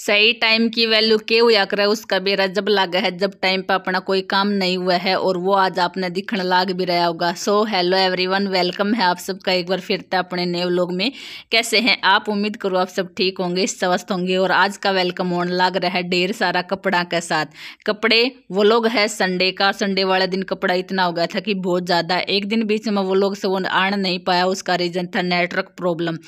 सही टाइम की वैल्यू के हुआ करे उसका बेरा जब लागा है जब टाइम पर अपना कोई काम नहीं हुआ है और वो आज आपने दिखने लाग भी रहा होगा सो हेलो एवरीवन वेलकम है आप सबका एक बार फिर अपने नए लोग में कैसे हैं आप उम्मीद करो आप सब ठीक होंगे स्वस्थ होंगे और आज का वेलकम होने लाग रहा है ढेर सारा कपड़ा के साथ कपड़े वो लोग है संडे का संडे वाले दिन कपड़ा इतना हो गया था कि बहुत ज़्यादा एक दिन बीच में वो लोग से वो आन नहीं पाया उसका रीज़न था नेटवर्क प्रॉब्लम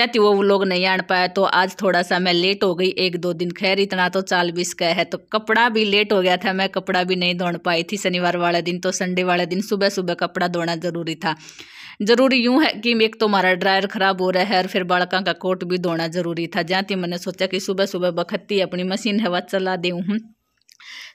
जाती वो लोग नहीं आन पाया तो आज थोड़ा सा मैं लेट हो गई एक एक दो दिन खैर इतना तो चाल बीस का है तो कपड़ा भी लेट हो गया था मैं कपड़ा भी नहीं धोन पाई थी शनिवार वाला दिन तो संडे वाले दिन सुबह सुबह कपड़ा धोना ज़रूरी था ज़रूरी यूं है कि एक तो हमारा ड्रायर ख़राब हो रहा है और फिर बालका का कोट भी धोना ज़रूरी था ती मैंने सोचा कि सुबह सुबह बखत्ती अपनी मशीन हवा चला दे हूँ हम्म।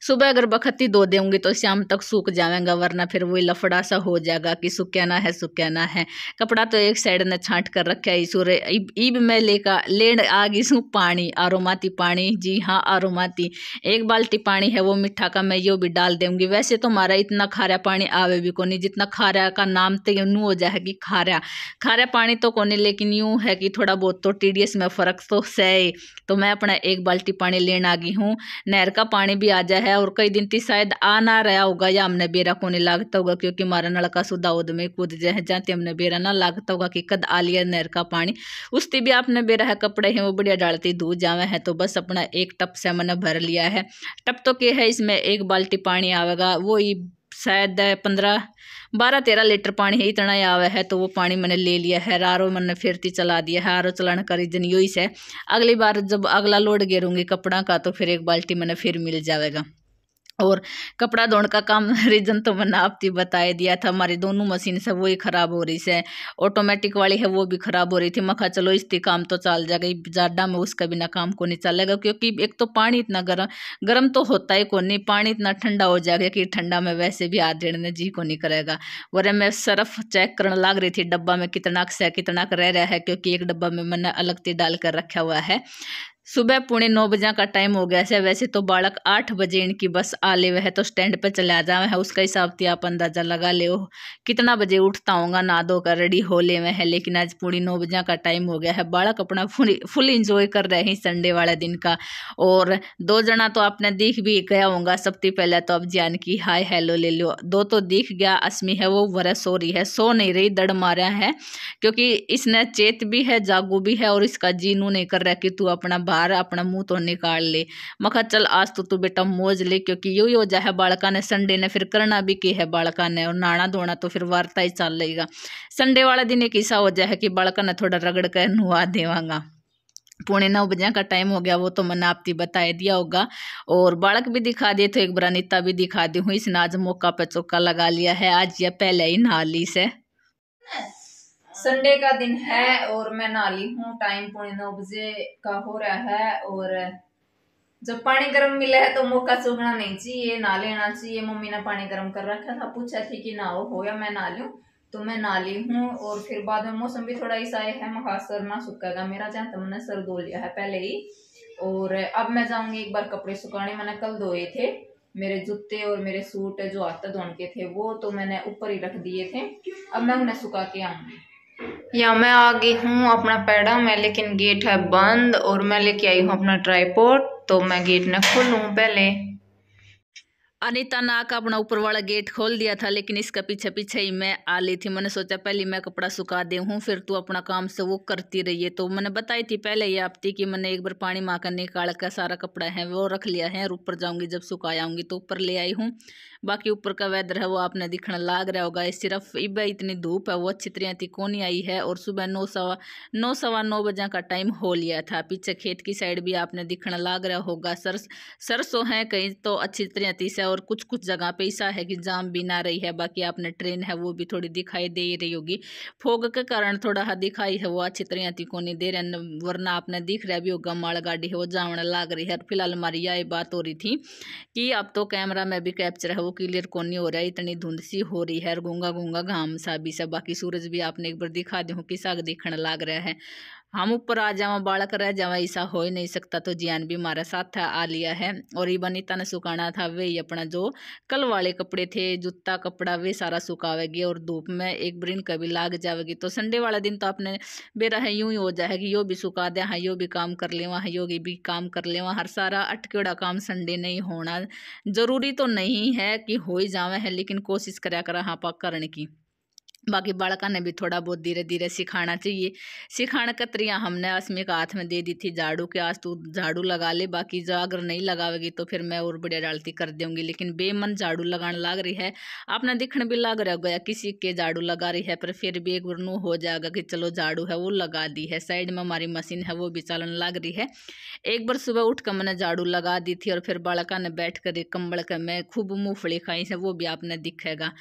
सुबह अगर बखती दो देंगी तो शाम तक सूख जाएगा वरना फिर वही लफड़ा सा हो जाएगा कि सुखाना है सुखाना है कपड़ा तो एक साइड ने छांट कर रखा है सूर्य ईब मैं लेकर ले आ गई सू पानी आरोमाती पानी जी हाँ आरोमाती एक बाल्टी पानी है वो मीठा का मैं यो भी डाल दूँगी वैसे तो हमारा इतना खारा पानी आवे भी को नहीं जितना खारा का नाम तो यू हो जाए कि खारा खारा पानी तो कोनी लेकिन यूँ है कि थोड़ा बहुत तो टी में फ़र्क तो सही तो मैं अपना एक बाल्टी पानी लेने आ गई हूँ नहर का पानी भी आ जाए है और कई दिन ती शायद आ ना रहा होगा या हमने बेरा कोने लागता होगा क्योंकि हमारा नलका सुधा उद में कूद जाए जाते हमने बेरा ना लागता होगा कि कद आलिया नहर का पानी उसती भी आपने बेरा है कपड़े हैं वो बढ़िया डालती दूध जावे हैं तो बस अपना एक टप से मैंने भर लिया है टप तो क्या है इसमें एक बाल्टी पानी आवेगा वो ही शायद पंद्रह बारह तेरह लीटर पानी है इतना ही आवे है तो वो पानी मैंने ले लिया है आरो मैंने फिरती चला दिया है आरो चलाने का रीजन यही से अगली बार जब अगला लोड गिरूंगी कपड़ा का तो फिर एक बाल्टी मैंने फिर मिल जाएगा और कपड़ा धोने का काम रीजन तो मैंने आप ही दिया था हमारी दोनों मशीन से वही ख़राब हो रही से ऑटोमेटिक वाली है वो भी ख़राब हो रही थी मखा चलो इसकी काम तो चल जाएगा जाडा में उसका बिना काम को नहीं चलेगा क्योंकि एक तो पानी इतना गर्म गर्म तो होता ही को नहीं पानी इतना ठंडा हो जाएगा कि ठंडा में वैसे भी हाथ देने जी को नहीं करेगा वरना मैं सर्फ चेक करने लग रही थी डब्बा में कितना से कितना रह रहा है क्योंकि एक डब्बा में मैंने अलग ती डाल कर रखा हुआ है सुबह पुणे नौ बजे का टाइम हो गया है वैसे तो बालक आठ बजे इनकी बस आ ले वह तो स्टैंड पर चला जाए है उसका हिसाब से आप अंदाज़ा लगा ले कितना बजे उठता होगा ना दो कर रेडी हो ले वह है लेकिन आज पुणे नौ बजे का टाइम हो गया है बालक अपना फुल फुल इंजॉय कर रहे हैं संडे वाले दिन का और दो जना तो आपने दिख भी गया होगा सबसे पहले तो अब जान की हाय हेलो ले लो दो तो दिख गया असमी है वो वरह सो रही है सो नहीं रही दड़ मारा है क्योंकि इसने चेत भी है जागू भी है और इसका जीनू नहीं कर रहा कि तू अपना बाहर अपना मुंह तो निकाल ले मखा चल आज तो तू बेटा मौज ले क्योंकि यू ही हो जाए बालका ने संडे ने फिर करना भी की है बालका ने और नाना धोना तो फिर वार्ता ही चल लेगा संडे वाला दिन एक ऐसा हो जाए कि बालका ने थोड़ा रगड़ कर नुआ देवांगा पौने नौ बजे का टाइम हो गया वो तो मैंने आपती बताया दिया होगा और बालक भी दिखा दिए तो एक बार अनिता भी दिखा दी हूँ इसने आज मौका पर चौका लगा लिया है आज यह पहले ही नहा ली से संडे का दिन है और मैं नाली हूँ टाइम पौने नौ बजे का हो रहा है और जब पानी गर्म मिला है तो मौका चुगना नहीं चाहिए ना लेना चाहिए मम्मी ने पानी गर्म कर रखा था पूछा थी कि ना हो या मैं ना लू तो मैं ना ली हूँ और फिर बाद में मौसम भी थोड़ा ऐसा है महासर सर ना सुखेगा मेरा जहाँ तो मैंने सर धो लिया है पहले ही और अब मैं जाऊंगी एक बार कपड़े सुखाने मैंने कल धोए थे मेरे जूते और मेरे सूट जो आता धोन के थे वो तो मैंने ऊपर ही रख दिए थे अब मैं उन्हें सुखा के आऊंगी या मैं आ गई हूँ अपना पैडा में लेकिन गेट है बंद और मैं लेके आई हूँ अपना ट्राईपोर्ट तो मैं गेट न खोलूँ पहले अनिता ना का अपना ऊपर वाला गेट खोल दिया था लेकिन इसका पीछे पीछे ही मैं आ ली थी मैंने सोचा पहले मैं कपड़ा सुखा दे हूँ फिर तू अपना काम से वो करती रही है तो मैंने बताई थी पहले ही आपती कि मैंने एक बार पानी माँ का निकाल का सारा कपड़ा है वो रख लिया है और ऊपर जाऊँगी जब सुखा आऊँगी तो ऊपर ले आई हूँ बाकी ऊपर का वेदर है वो आपने दिखना लाग रहा होगा सिर्फ इब इतनी धूप है वो अच्छी तरह कौन आई है और सुबह नौ सवा नौ सवा नौ बजे का टाइम हो लिया था पीछे खेत की साइड भी आपने दिखना लाग रहा होगा सरस सरसों है कहीं तो अच्छी तरह थी और कुछ कुछ जगह पे ऐसा है कि जाम भी ना रही है बाकी आपने ट्रेन है वो भी थोड़ी दिखाई दे रही होगी फोग के कारण थोड़ा हा दिखाई है वो अच्छी तरह को नहीं दे रहे वरना आपने दिख रहा भी होगा माल गाड़ी है वो जाम लाग रही है फिलहाल हमारी यह बात हो रही थी कि अब तो कैमरा में भी कैप्चर है वो क्लियर कौन नहीं हो रहा है इतनी धुंध सी हो रही है और गूंगा गूंगा घाम सा भी सा बाकी सूरज भी आपने एक बार दिखा हूँ कि साग दिखने लाग रहा है हम ऊपर आ जावा बालक रह जावा ऐसा हो ही नहीं सकता तो जियान भी हमारा साथ आ लिया है और इबन इतना सुखाना था वे ही अपना जो कल वाले कपड़े थे जूता कपड़ा वे सारा सुखावेगी और धूप में एक ब्रिन कभी लाग जाएगी तो संडे वाला दिन तो आपने बेरा है यूं ही हो जाएगी यो भी सुखा दे हाँ यो भी काम कर ले वहाँ यो भी काम कर ले वहाँ हर सारा अटकेड़ा काम संडे नहीं होना जरूरी तो नहीं है कि हो ही जावे है लेकिन कोशिश करा करा हाँ पा करने की बाकी बालका ने भी थोड़ा बहुत धीरे धीरे सिखाना चाहिए सिखाने का तरिया हमने का हाथ में दे दी थी झाड़ू के आज तू झाड़ू लगा ले बाकी जो अगर नहीं लगावेगी तो फिर मैं और बढ़िया डालती कर दूंगी लेकिन बेमन झाड़ू लगाने लग रही है आपने दिखने भी लग रहा गया किसी के झाड़ू लगा रही है पर फिर भी एक बार हो जाएगा कि चलो झाड़ू है वो लगा दी है साइड में हमारी मशीन है वो भी चलने लग रही है एक बार सुबह उठ कर मैंने झाड़ू लगा दी थी और फिर बालका ने बैठ कर कम्बल कर मैं खूब मूँगफली खाई से वो भी आपने दिखेगा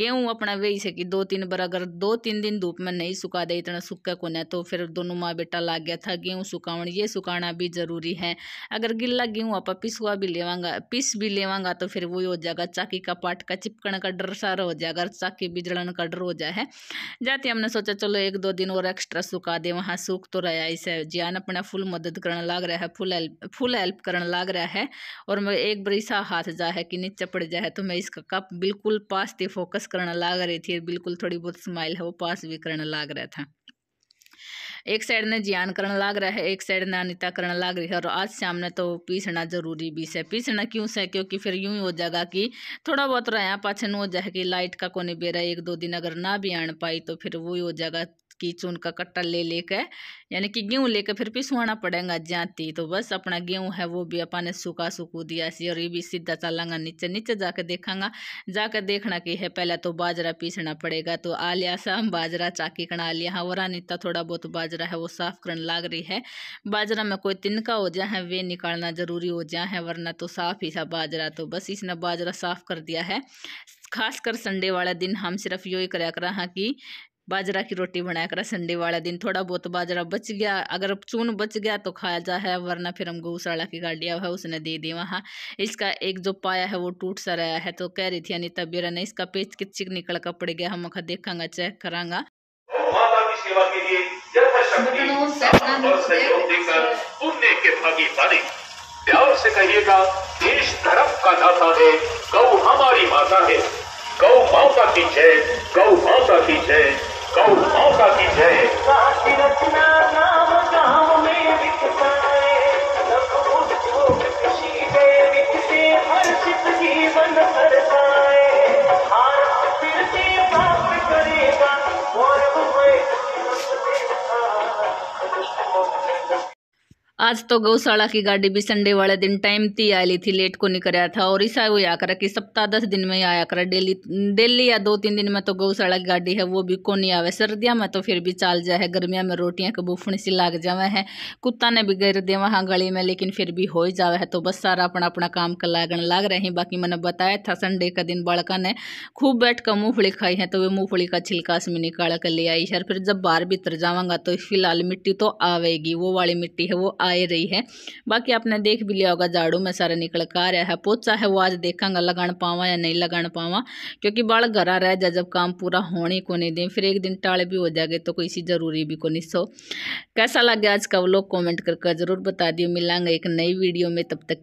गेहूँ अपना वही से कि दो तीन पर अगर दो तीन दिन धूप में नहीं सुखा दे इतना सूखा कौन है तो फिर दोनों माँ बेटा लाग गया था गेहूँ सुखावन ये सुखाना भी जरूरी है अगर गिल्ला गेहूँ आप पिसवा भी लेवांगा पिस भी लेवांगा तो फिर वही हो जाएगा चाकी का पाट का चिपकण का डर सारा हो जाएगा चाकी बिजड़न का डर हो जाए जाते हमने सोचा चलो एक दो दिन और एक्स्ट्रा सुखा दे वहाँ सूख तो रहा है इसे जान अपना फुल मदद करने लाग रहा है फुल हेल्प फुल हेल्प करने लाग रहा है और मैं एक बरीसा हाथ जा है कि नीचे पड़ जाए तो मैं इसका कप बिल्कुल पास थी फोकस करने लाग रही थी बिल्कुल थोड़ी थोड़ी बहुत स्माइल है वो पास भी करने लाग रहा था एक साइड ने ज्ञान करने लाग रहा है एक साइड ने अनिता करने लाग रही है और आज शाम ने तो पीसना जरूरी भी है पीसना क्यों से क्योंकि फिर यूं ही हो जाएगा कि थोड़ा बहुत रहा पाछन हो जाए कि लाइट का कोने बेरा एक दो दिन अगर ना भी आन पाई तो फिर वो ही हो जाएगा की चून का कट्टा ले लेकर यानी कि गेहूँ लेकर फिर पिसवाना पड़ेगा जाती तो बस अपना गेहूँ है वो भी अपने सूखा सूखू दिया सी और ये भी सीधा चलांगा नीचे नीचे जाकर देखांगा जाकर देखना कि है पहले तो बाजरा पीसना पड़ेगा तो आ लिया सा हम बाजरा चाकी कणा लिया हाँ वरा नीता तो थोड़ा बहुत बाजरा है वो साफ करने लाग रही है बाजरा में कोई तिनका हो जाए वे निकालना ज़रूरी हो जाए वरना तो साफ ही सा बाजरा तो बस इसने बाजरा साफ कर दिया है खासकर संडे वाला दिन हम सिर्फ यही ही करा हाँ कि बाजरा की रोटी बनाया करा संडे वाले दिन थोड़ा बहुत बाजरा बच गया अगर चून बच गया तो खाया जा है वरना फिर हम गौशाला की गाड़िया है उसने दे दी वहाँ इसका एक जो पाया है वो टूट सा रहा है तो कह रही थी अनिता बेरा ने इसका पेच किचिक निकल का पड़ गया हम खा देखांगा चेक करांगा प्यार से कहिएगा देश धर्म का दाता है गौ हमारी माता है गौ माता की जय गौ माता की जय गौ मौका की जय आज तो गौशाला की गाड़ी भी संडे वाले दिन टाइम ती आली थी लेट को नहीं आया था और ईसा या कर कि सप्ताह दस दिन में आया कर डेली डेली या दो तीन दिन में तो गौशाला की गाड़ी है वो भी को नहीं आवे सर्दियाँ में तो फिर भी चाल जाए गर्मिया में रोटियाँ के सी लाग जावे है कुत्ता ने भी गिर दे वहाँ गली में लेकिन फिर भी हो ही जावे है तो बस सारा अपना अपना काम कर लागण लाग रहे हैं बाकी मैंने बताया था संडे का दिन बालका ने खूब बैठ कर मूँगफली खाई है तो वे मूँगफली का छिलका उसमें निकाल कर ले आई है फिर जब बाहर भीतर जावांगा तो फिलहाल मिट्टी तो आवेगी वो वाली मिट्टी है वो आ आ रही है बाकी आपने देख भी लिया होगा झाड़ू में सारा निकल कर आ रहा है पोचा है वो आज देखा लगा पावा या नहीं लगा पावा क्योंकि बाल घरा रह जा जब काम पूरा होने को नहीं दें फिर एक दिन टाले भी हो जाएंगे तो कोई सी जरूरी भी को नहीं सो कैसा लगे आज का वो लोग कॉमेंट करके कर जरूर बता दिए मिलांगे एक नई वीडियो में तब तक